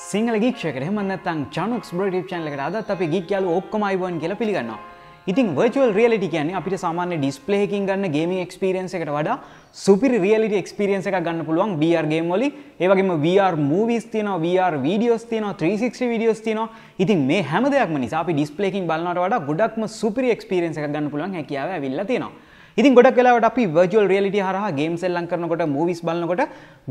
සිංහල ගීක්ෂකට හෙමන්නත්තන් චනුක් බ්‍රඩිප් චන්ලකට අදත් අප ගී කියල ඔක්කොම අයිබන් කියල පිළිගන්නවා ඉතින් වර්ල් රියලිටි කියන්නේ අපිට සාමාන්‍ය ඩිස්පලේකින් ගන්න ගේම ක්ස්පිරන්ස එකට වඩා සුපිරි රියලිටි එක්ස්පිරියන්ස එක ගන්න පුළුවන් බර්ගේ මොලි ඒවගේම VR මූවිස් තියන VR වීඩියෝස් තියන 360 විඩියෝස් තියන ඉතින් මේ හැම දෙයක් නිසා අපි ඩිස්පලේකින් බලන්නට වඩා ගොඩක්ම සුපිරි එක්ස්පිරියන්ස එක ගන්න පුළුවන් හැකියාව ඇවිල්ලා තියෙනවා ඉතින් ගොඩක් වෙලාවට අපි වර්චුවල් රියැලිටි හරහා ගේම් සෙල්ලම් කරනකොට මූවිස් බලනකොට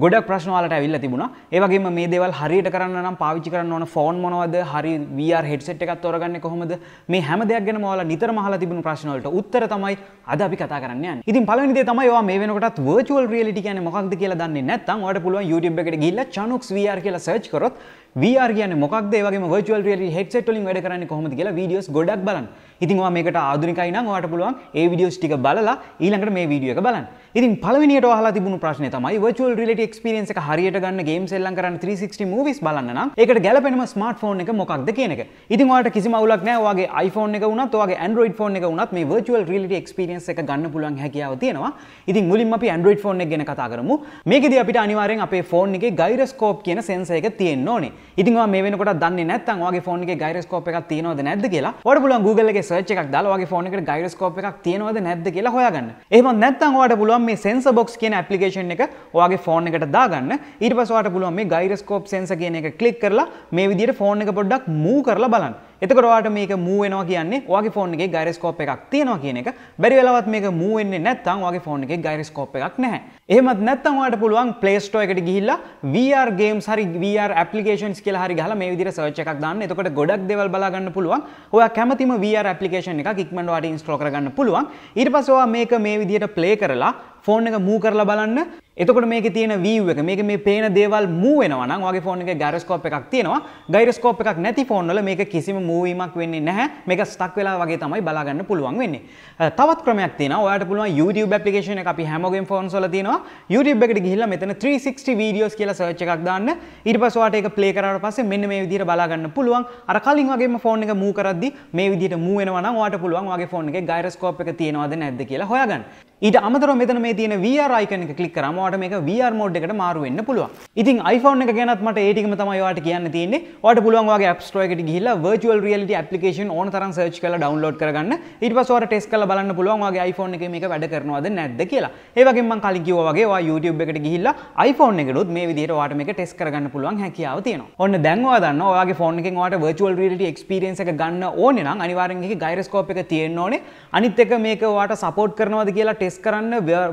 ගොඩක් ප්‍රශ්න වලට ඇවිල්ලා තිබුණා. ඒ වගේම මේ දේවල් හරියට කරන්න නම් පාවිච්චි කරන්න ඕන ෆෝන් මොනවද? හරි VR headset එකක් තෝරගන්නේ කොහොමද? මේ හැම දෙයක් ගැනම ඔයාලා නිතරම අහලා තිබුණු ප්‍රශ්න වලට උත්තර තමයි අද අපි කතා කරන්න යන්නේ. ඉතින් පළවෙනි දේ තමයි ඔයා මේ වෙනකොටත් virtual reality කියන්නේ මොකක්ද කියලා දන්නේ නැත්නම් ඔයාලට පුළුවන් YouTube එකට ගිහිල්ලා Chanox VR කියලා search කරොත් VR කියන්නේ මොකක්ද ඒ වගේම virtual reality headset වලින් වැඩ කරන්නේ කොහොමද කියලා වීඩියෝස් ගොඩක් බලන්න. ඉතින් ඔයා මේකට ආධුනිකයි නම් ඔයාට පුළුවන් ඒ වීඩියෝස් ටික බලලා ඊළඟට මේ වීඩියෝ එක බලන්න. ඉතින් පළවෙනියට ඔයාලා තිබුණු ප්‍රශ්නේ තමයි virtual reality experience එක හරියට ගන්න games එල්ලම් කරන්න 360 movies බලන්න නම් ඒකට ගැළපෙනම smartphone එක මොකක්ද කියන එක. ඉතින් ඔයාලට කිසිම අවුලක් නැහැ. ඔයාගේ iPhone එක වුණත් ඔයාගේ Android phone එක වුණත් මේ virtual reality experience එක ගන්න පුළුවන් හැකියාව තියෙනවා. ඉතින් මුලින්ම අපි Android phone එක ගැන කතා කරමු. මේකෙදී අපිට අනිවාර්යෙන් අපේ phone එකේ gyroscope කියන sensor එක තියෙන්න ඕනේ. ඉතින් ඔයා මේ වෙනකොට දන්නේ නැත්නම් ඔයාගේ ෆෝන් එකේ ගයිරොස්කෝප් එකක් තියෙනවද නැද්ද කියලා ඔයාට පුළුවන් Google එකේ search එකක් දාලා ඔයාගේ ෆෝන් එකට ගයිරොස්කෝප් එකක් තියෙනවද නැද්ද කියලා හොයාගන්න. එහෙමත් නැත්නම් ඔයාට පුළුවන් මේ sensor box කියන application එක ඔයාගේ ෆෝන් එකට දාගන්න. ඊට පස්සේ ඔයාට පුළුවන් මේ ගයිරොස්කෝප් sensor කියන එක ක්ලික් කරලා මේ විදිහට ෆෝන් එක පොඩ්ඩක් move කරලා බලන්න. එතකොට ඔයාට මේක මූව් වෙනවා කියන්නේ ඔයාගේ ෆෝන් එකේ ගයිරොස්කෝප් එකක් තියෙනවා කියන එක බැරි වෙලාවත් මේක මූව් වෙන්නේ නැත්නම් ඔයාගේ ෆෝන් එකේ ගයිරොස්කෝප් එකක් නැහැ. එහෙමත් නැත්නම් ඔයාට පුළුවන් Play Store එකට ගිහිල්ලා VR games හරි VR applications කියලා හරි ගහලා මේ විදිහට search එකක් දාන්න. එතකොට ගොඩක් දේවල් බලා ගන්න පුළුවන්. ඔයා කැමතිම VR application එකක් ඉක්මනට ඔයාට install කරගන්න පුළුවන්. ඊට පස්සේ ඔයා මේක මේ විදිහට play කරලා ෆෝන් එක මූ කරලා බලන්න එතකොට මේක තියෙන වීව් එක මේක මේ පේන දේවල් මූ වෙනවා නම් වගේ ෆෝන් එකේ ගයිරොස්කෝප් එකක් තියෙනවා ගයිරොස්කෝප් එකක් නැති ෆෝන් වල මේක කිසිම මූව් වීමක් වෙන්නේ නැහැ මේක ස්ටක් වෙලා වගේ තමයි බලා ගන්න පුළුවන් වෙන්නේ තවත් ක්‍රමයක් තියෙනවා ඔයාලට පුළුවන් YouTube application එක අපි හැමෝගෙම ෆෝන්ස් වල තියෙනවා YouTube එකට ගිහිල්ලා මෙතන 360 videos කියලා search එකක් දාන්න ඊට පස්සේ ඔයාලට ඒක play කරාට පස්සේ මෙන්න මේ විදිහට බලා ගන්න පුළුවන් අර කලින් වගේම ෆෝන් එක මූ කරද්දි මේ විදිහට මූ වෙනවා නම් ඔයාලට පුළුවන් වගේ ෆෝන් එකේ ගයිරොස්කෝප් එක තියෙනවද නැද්ද කියලා හොයාගන්න ඊට අමතරව මෙතන මේ මේ තියෙන VR icon එක click කරාම ඔයාලට මේක VR mode එකට මාරු වෙන්න පුළුවන්. ඉතින් iPhone එක ගැනත් මට ඒ ටිකම තමයි ඔයාලට කියන්න තියෙන්නේ. ඔයාලට පුළුවන් ඔයාගේ App Store එකට ගිහිල්ලා virtual reality application ඕන තරම් search කරලා download කරගන්න. ඊට පස්සේ ඔයාලට test කරලා බලන්න පුළුවන් ඔයාගේ iPhone එකේ මේක වැඩ කරනවද නැද්ද කියලා. ඒ වගේම මම කලින් කිව්වා වගේ ඔයා YouTube එකට ගිහිල්ලා iPhone එකනොත් මේ විදිහට ඔයාලට මේක test කරගන්න පුළුවන් හැකියාව තියෙනවා. ඔන්න දැන් ඔයා දන්න ඔයාගේ ෆෝන් එකෙන් ඔයාලට virtual reality experience එක ගන්න ඕනේ නම් අනිවාර්යෙන් එකේ ගයිරොස්කෝප් එක තියෙන්න ඕනේ. අනිත් එක මේක ඔයාට සපෝට් කරනවද කියලා ටෙස්ට් කරන්න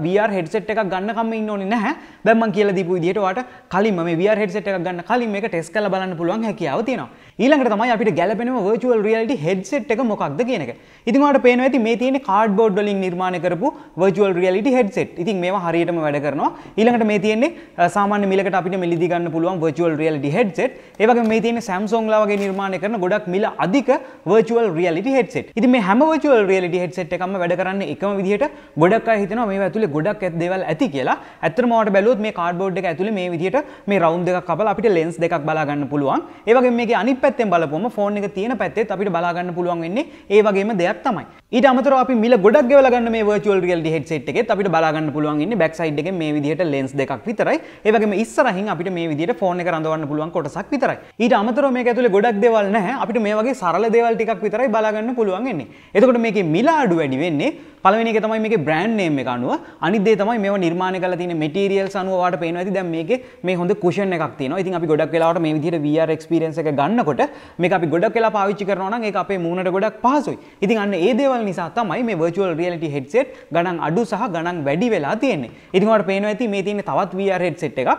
VR හෙඩ්සෙට් එකක් ගන්නකම ඉන්න ඕනේ නැහැ. දැන් මම කියලා දීපු විදිහට ඔයාට කලින්ම මේ VR හෙඩ්සෙට් එකක් ගන්න කලින් මේක ටෙස්ට් කරලා බලන්න පුළුවන් හැකියාව තියෙනවා. ඊළඟට තමයි අපිට ගැලපෙනම virtual reality headset එක මොකක්ද කියන එක. ඉතින් ඔයාලට පේනවා ඇති මේ තියෙන්නේ cardboard වලින් නිර්මාණය කරපු virtual reality headset. ඉතින් මේවා හරියටම වැඩ කරනවා. ඊළඟට මේ තියෙන්නේ සාමාන්‍ය මිලකට අපිට මිලදී ගන්න පුළුවන් virtual reality headset. ඒ වගේම මේ තියෙන්නේ Samsung ලා වගේ නිර්මාණය කරන ගොඩක් මිල අධික virtual reality headset. ඉතින් මේ හැම virtual reality headset එකක්ම වැඩ කරන්නේ එකම විදිහට ගොඩක් අය හිතනවා මේවා ඇතුලේ ගොඩක් ඇත් දෙවල් ඇති කියලා ඇතර මට බැලුත් මේ කාඩ්බෝඩ් එක ඇතුළ මේ විදිට මේ රවන්් දෙක කපල අපිට ලෙන්ස් දෙකක් බලාගන්න පුළුවන් ඒවගේ මේ අනි පැත්තෙන් බලපොම ෆෝන් එක තියෙන පැත්තේ අපිට බලාගන්න පුළුවන් වෙන්නේ ඒවගේම දෙයක් තමයි ඊට අමතර අපි මිල ගොඩක් ගෙවලා ගන්න මේ virtual reality headset එකෙත් අපිට බලා ගන්න පුළුවන් ඉන්නේ back side එකේ මේ විදිහට lens දෙකක් විතරයි. ඒ වගේම ඉස්සරහින් අපිට මේ විදිහට phone එක රඳවන්න පුළුවන් කොටසක් විතරයි. ඊට අමතරව මේක ඇතුලේ ගොඩක් දේවල් නැහැ. අපිට මේ වගේ සරල දේවල් ටිකක් විතරයි බලා ගන්න පුළුවන් වෙන්නේ. එතකොට මේකේ මිල අඩු වැඩි වෙන්නේ පළවෙනි එක තමයි මේකේ බ්‍රෑන්ඩ් නේම් එක අනුව. අනිත් දේ තමයි මේව නිර්මාණය කරලා තියෙන materials අනුව ඔයාලට පේනවා ඇති. දැන් මේකේ මේ හොඳ cushion එකක් තියෙනවා. ඉතින් අපි ගොඩක් වෙලාවට මේ විදිහට VR experience එක ගන්නකොට මේක අපි ගොඩක් වෙලා පාවිච්චි කරනවා නම් ඒක අපේ මූණට ගොඩක් පහසුයි. ඉතින් අන්න ඒ දේවල් දේවල් නිසා තමයි මේ virtual reality headset ගණන් අඩු සහ ගණන් වැඩි වෙලා තියෙන්නේ. ඉතින් ඔයාලට පේනවා ඇති මේ තියෙන තවත් VR headset එකක්.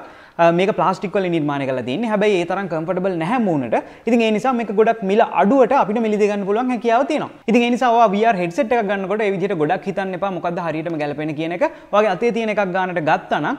මේක ප්ලාස්ටික් වලින් නිර්මාණය කරලා තියෙන්නේ. හැබැයි ඒ තරම් කම්ෆර්ටබල් නැහැ මූණට. ඉතින් ඒ නිසා මේක ගොඩක් මිල අඩුවට අපිට මිලදී ගන්න පුළුවන් හැකියාව තියෙනවා. ඉතින් ඒ නිසා ඔයා VR headset එකක් ගන්නකොට ඒ විදිහට ගොඩක් හිතන්න එපා මොකද්ද හරියටම ගැලපෙන කියන එක. ඔයාගේ අතේ තියෙන එකක් ගන්නට ගත්තා නම්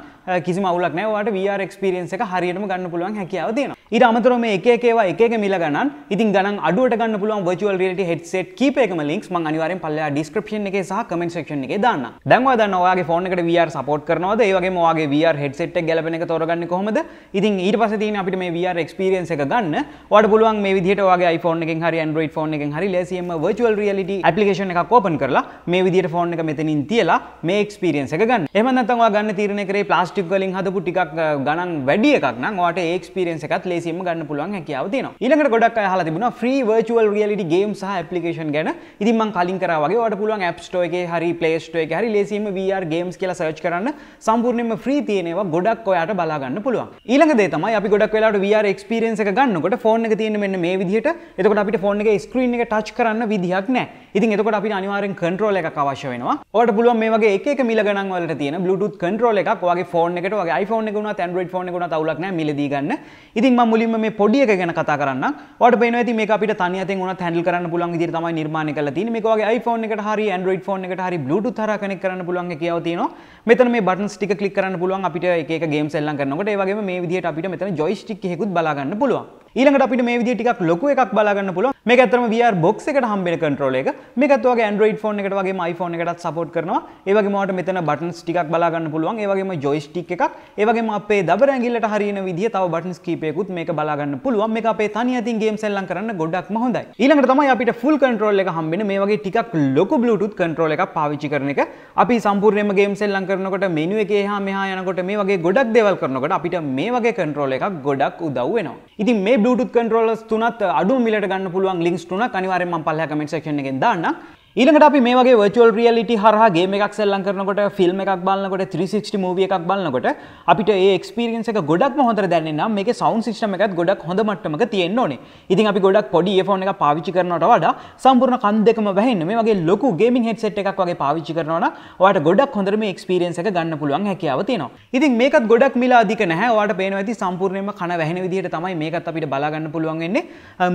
කිසිම අවුලක් නැහැ. ඔයාට VR experience එක හරියටම ගන්න පුළුවන් හැකියාව තියෙනවා. ඊට අමතරව මේ එක එක ඒවා එක එක මිල ගණන්. ඉතින් ගණන් අඩුවට ගන්න පුළුවන් virtual reality headset කීපයකම links මම අනිවාර්යෙන් පල්ලෙහා description එකේ සහ comment section එකේ දාන්නම්. දැන් ඔයා දන්නවා ඔයාගේ phone එකට VR support කරනවද? ඒ වගේම ඔයාගේ VR headset එක ගැලපෙන එක තෝරගන්න කොහොමද ඉතින් ඊට පස්සේ තියෙන අපිට මේ VR experience එක ගන්න. ඔයාලට පුළුවන් මේ විදිහට ඔයාගේ iPhone එකෙන් හරි Android phone එකෙන් හරි ලේසියෙන්ම virtual reality application එකක් open කරලා මේ විදිහට phone එක මෙතනින් තියලා මේ experience එක ගන්න. එහෙම නැත්නම් ඔයා ගන්න තීරණය කරේ plastic වලින් හදපු ටිකක් ගණන් වැඩි එකක් නම් ඔයාට ඒ experience එකත් ලේසියෙන්ම ගන්න පුළුවන් හැකියාව තියෙනවා. ඊළඟට ගොඩක් අය අහලා තිබුණා free virtual reality games සහ application ගැන. ඉතින් මම කලින් කරා වගේ ඔයාලට පුළුවන් App Store එකේ හරි Play Store එකේ හරි ලේසියෙන්ම VR games කියලා search කරන්න සම්පූර්ණයෙන්ම free තියෙනවා ගොඩක් ඔයාට බලා ගන්න කරන්න පුළුවන් ඊළඟ දේ තමයි අපි ගොඩක් වෙලාවට VR experience එක ගන්නකොට ෆෝන් එක තියෙන මෙන්න මේ විදිහට එතකොට අපිට ෆෝන් එක ස්ක්‍රීන් එක ටච් කරන්න විදිහක් නැහැ ඉතින් එතකොට අපිට අනිවාර්යෙන් කන්ට්‍රෝල් එකක් අවශ්‍ය වෙනවා ඔයාලට පුළුවන් මේ වගේ එක එක මිල ගණන් වලට තියෙන Bluetooth කන්ට්‍රෝල් එකක් ඔයාගේ ෆෝන් එකට ඔයාගේ iPhone එක වුණත් Android ෆෝන් එක වුණත් අවුලක් නැහැ මිලදී ගන්න ඉතින් මම මුලින්ම මේ පොඩි එක ගැන කතා කරන්න ඔයාලට පේනවා ඇති මේක අපිට තනි අතින් වුණත් හැන්ඩල් කරන්න පුළුවන් විදිහට තමයි නිර්මාණය කරලා තියෙන්නේ මේක ඔයාගේ iPhone එකට හරි Android ෆෝන් එකට හරි Bluetooth හරහා කනෙක්ට් කරන්න පුළුවන් කියලා තියෙනවා මෙතන මේ බටන්ස් ටික ක්ලික් කරන්න පුළුවන් අපිට එක එක ගේම්ස් එල්ලම් කරනකොට යනකොට ඒවගේ මේ විදිහට අපිට මෙතන ජොයිස්ටික් එකකුත් බලාගන්න පුළුවන් ඊළඟට අපිට මේ විදිහ ටිකක් ලොකු එකක් බලාගන්න පුළුවන් මේක ඇත්තම VR box එකට හම්බෙන control එක. මේකත් ඔයගේ Android phone එකට වගේම iPhone එකටත් support කරනවා. ඒ වගේම ඔයාලට මෙතන buttons ටිකක් බලා ගන්න පුළුවන්. ඒ වගේම joystick එකක්. ඒ වගේම අපේ දබර ඇඟිල්ලට හරියන විදිහ තව buttons කීපයකුත් මේක බලා ගන්න පුළුවන්. මේක අපේ තනි අතින් games එල්ලම් කරන්න ගොඩක්ම හොඳයි. ඊළඟට තමයි අපිට full control එක හම්බෙන්නේ මේ වගේ ටිකක් ලොකු Bluetooth control එකක් පාවිච්චි කරන එක. අපි සම්පූර්ණයෙන්ම games එල්ලම් කරනකොට menu එකේ එහා මෙහා යනකොට මේ වගේ ගොඩක් දේවල් කරනකොට අපිට මේ වගේ control එකක් ගොඩක් උදව් වෙනවා. ඉතින් මේ Bluetooth controllers තුනත් අඩු මිලට ගන්න පුළුවන් පුළුවන් ලිින්ස් ටුන අනිවාරෙන් මම පල්ලා කමෙන්ට් සෙක්ෂන් එකෙන් දාන්නම් ඊළඟට අපි මේ වගේ virtual reality හරහා ගේම් එකක් සෙල්ලම් කරනකොට ෆිල්ම් එකක් බලනකොට 360 movie එකක් බලනකොට අපිට ඒ experience එක ගොඩක්ම හොඳට දැනෙන්න නම් මේකේ sound system එකත් ගොඩක් හොඳ මට්ටමක තියෙන්න ඕනේ. ඉතින් අපි ගොඩක් පොඩි earphone එකක් පාවිච්චි කරනවට වඩා සම්පූර්ණ කන් දෙකම වැහෙන්න මේ වගේ ලොකු gaming headset එකක් වගේ පාවිච්චි කරනවා නම් ඔයාලට ගොඩක් හොඳට මේ experience එක ගන්න පුළුවන් හැකියාව තියෙනවා. ඉතින් මේකත් ගොඩක් මිල අධික නැහැ. ඔයාලට පේනවා ඇති සම්පූර්ණයෙන්ම කන වැහෙන විදිහට තමයි මේකත් අපිට බලා ගන්න පුළුවන් වෙන්නේ.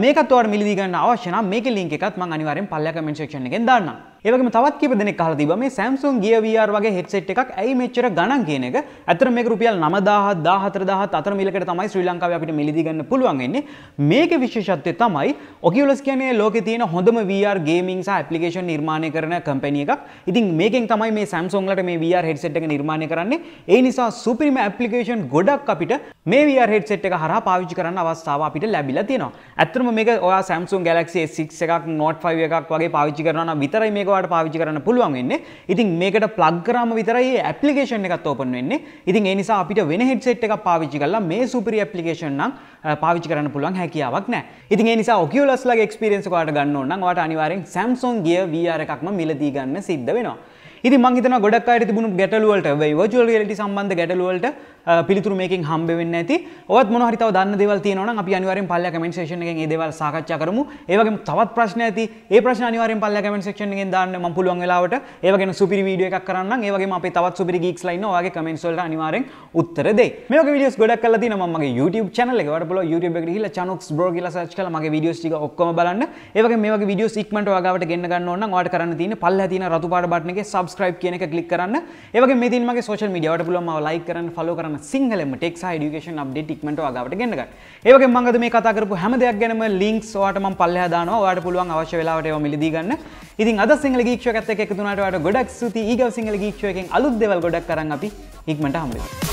මේකත් ඔයාලට මිලදී ගන්න අවශ්‍ය නම් මේකේ link එකත් මම අනිවාර්යෙන් පල්ලෙහා comment section එකෙන් जिंदा ना ඒවගේ තවත් කිප දෙනෙක් අහලා තිබ්බා මේ Samsung Gear VR වගේ headset එකක් ඇයි මෙච්චර ගණන් කියන එක. ඇත්තට මේක රුපියල් 9000 14000 අතර මිලකට තමයි ශ්‍රී ලංකාවේ අපිට මිලදී ගන්න පුළුවන් වෙන්නේ. මේකේ විශේෂත්වය තමයි Oculus කියන්නේ ලෝකේ තියෙන හොඳම VR gaming සහ application නිර්මාණය කරන කම්පැනි එකක්. ඉතින් මේකෙන් තමයි මේ Samsung ලට මේ VR headset එක නිර්මාණය කරන්නේ. ඒ නිසා සුපිරිම application ගොඩක් අපිට මේ VR headset එක හරහා පාවිච්චි කරන්න අවස්ථාව අපිට ලැබිලා තියෙනවා. ඇත්තටම මේක ඔයා Samsung Galaxy S6 එකක් Note 5 එකක් වගේ පාවිච්චි කරනවා නම් විතරයි මේක වාට පාවිච්චි කරන්න පුළුවන් වෙන්නේ ඉතින් මේකට ප්ලග් කරාම විතරයි ඇප්ලිකේෂන් එකත් ඕපන් වෙන්නේ ඉතින් ඒ නිසා අපිට වෙන හෙඩ්සෙට් එකක් පාවිච්චි කරලා මේ සුපිරි ඇප්ලිකේෂන් නම් පාවිච්චි කරන්න පුළුවන් හැකියාවක් නැහැ ඉතින් ඒ නිසා ඔකියුලස් ලගේ එක්ස්පීරියන්ස් එක වාට ගන්න ඕන නම් වාට අනිවාර්යෙන් Samsung Gear VR එකක්ම මිලදී ගන්න සිද්ධ වෙනවා ඉතින් මං හිතනවා ගොඩක් අයට තිබුණු ගැටලුවලට වෙයි virtual reality සම්බන්ධ ගැටලුවලට පිළිතුරු මේකින් හම්බ වෙන්න ඇති ඔත් මොහරි තව දන්න දේවල් තියෙනවා අපි අනිවාර්යෙන් පල්ලා කමෙන්ට් සෙක්ෂන් එකෙන් ඒ දේවල් සාකච්ඡා කරමු ඒ වගේම තවත් ප්‍රශ්න ඇති ඒ ප්‍රශ්න අනිවාර්යෙන් පල්ලා කමෙන්ට් සෙක්ෂන් එකෙන් දාන්න මම පුළුවන් වෙලාවට ඒ වගේම සුපිරි වීඩියෝ එකක් කරන්නම් ඒ වගේම අපේ තවත් සුපිරි ගීක්ස් ලා ඉන්නවා ඔයාගේ කමෙන්ට්ස් වලට අනිවාර්යෙන් උත්තර දෙයි මේක විඩියස් ගොඩක් කල තින මගේ YouTube channel එක වඩ පුළුවන් YouTube එකට ගිහිල්ලා chanox bro කියලා search කරලා මගේ videos ටික ඔක්කොම බලන්න. ඒ වගේ මේ වගේ videos ඉක්මනට ඔයාගාවට ගෙන්න ගන්න ඕන නම් ඔයාලට කරන්න තියෙන්නේ පල්ලෙහා තියෙන රතු පාට බටන් එකේ subscribe කියන එක click කරන්න. ඒ වගේ මේ තියෙන මගේ social media වඩ පුළුවන් මාව like කරන්න, follow කරන්න ඔයාලම සිංහලම ටෙක් ඩිකේෂන් අප්ඩේට් ඉක්මට ආගාවට ගෙන්න්න ඒවගේ මඟද මේ කතාකරපු හැම දෙයක් ගැනම ලින්ක්ස් වාටම පල්ලහ දානවා වාට පුළුවන් අවශ්‍ය වෙලාවට ඒවා මිලදී ගන්න ඉතින් අද සිංහල ගීක්ෂකත් එක්ක තුනට වඩා ගොඩක් ස්තුතියි ඊගව සිංහල ගීක්ෂකෙන් අලුත් දේවල් ගොඩක් කරන් අපි ඉක්මනට හම්බෙමු